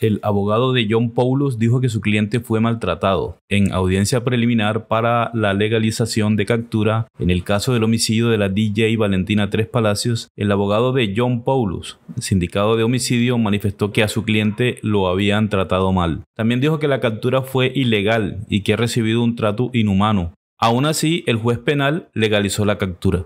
el abogado de John Paulus dijo que su cliente fue maltratado en audiencia preliminar para la legalización de captura en el caso del homicidio de la DJ Valentina Tres Palacios. El abogado de John Paulus, sindicado de homicidio, manifestó que a su cliente lo habían tratado mal. También dijo que la captura fue ilegal y que ha recibido un trato inhumano. Aún así, el juez penal legalizó la captura.